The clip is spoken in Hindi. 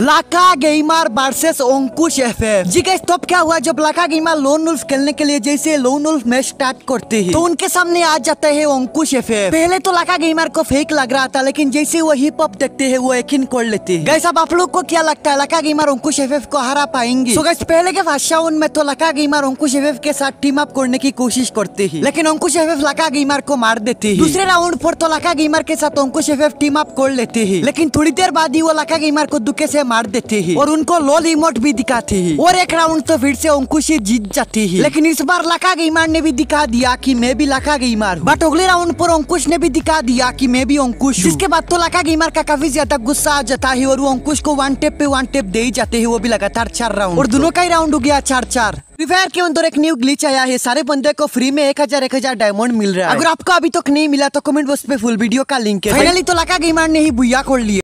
Laka gamer versus Ankush F G guys तो क्या हुआ जब लाका गेमर लोन उल्फ खेलने के लिए जैसे लोन उल्फ मैच स्टार्ट करते हैं तो उनके सामने आ जाता है अंकुश एफ पहले तो लाका गेमर को फेक लग रहा था लेकिन जैसे वो हिप हॉप देखते हैं वो यकीन कर लेते हैं गैस अब आप लोग को क्या लगता है लाका गेमर अंकुश एफ को हरा पाएंगे तो गैस पहले के फर्स्ट राउंड में तो लाका गेमर अंकुश एफ के साथ टीम अप करने की कोशिश करते है लेकिन अंकुश एफ लाका गेमर को मार देते है दूसरे राउंड पर तो लाका गेमर के साथ अंकुश एफ टीम अप कर लेते है लेकिन थोड़ी देर बाद ही वो लाका गेमर को दुखे से मार देते है और उनको लोल इमोट भी दिखाते है और एक राउंड तो फिर से अंकुश जीत जाते है लेकिन इस बार लाका मार ने भी दिखा दिया की मैं भी लाका गई मार बट अगले राउंड पर अंकुश ने भी दिखा दिया की मैं भी अंकुश इसके बाद तो लाका मार का काफी ज्यादा गुस्सा आ जाता है और वो अंकुश को वन टेप पे वन टेप दे ही जाते है वो भी लगातार चार राउंड और दोनों का ही राउंड हो गया चार चार फ्री फायर के अंदर एक न्यू ग्लिच आया है सारे बंदे को फ्री में एक हजार एक हजार डायमंड मिल रहा है अगर आपको अभी तक तो नहीं मिला तो कमेंट बॉक्स पे फुल वीडियो का लिंक है फाइनली तो लाका गई मार ने ही भुया खोल लिया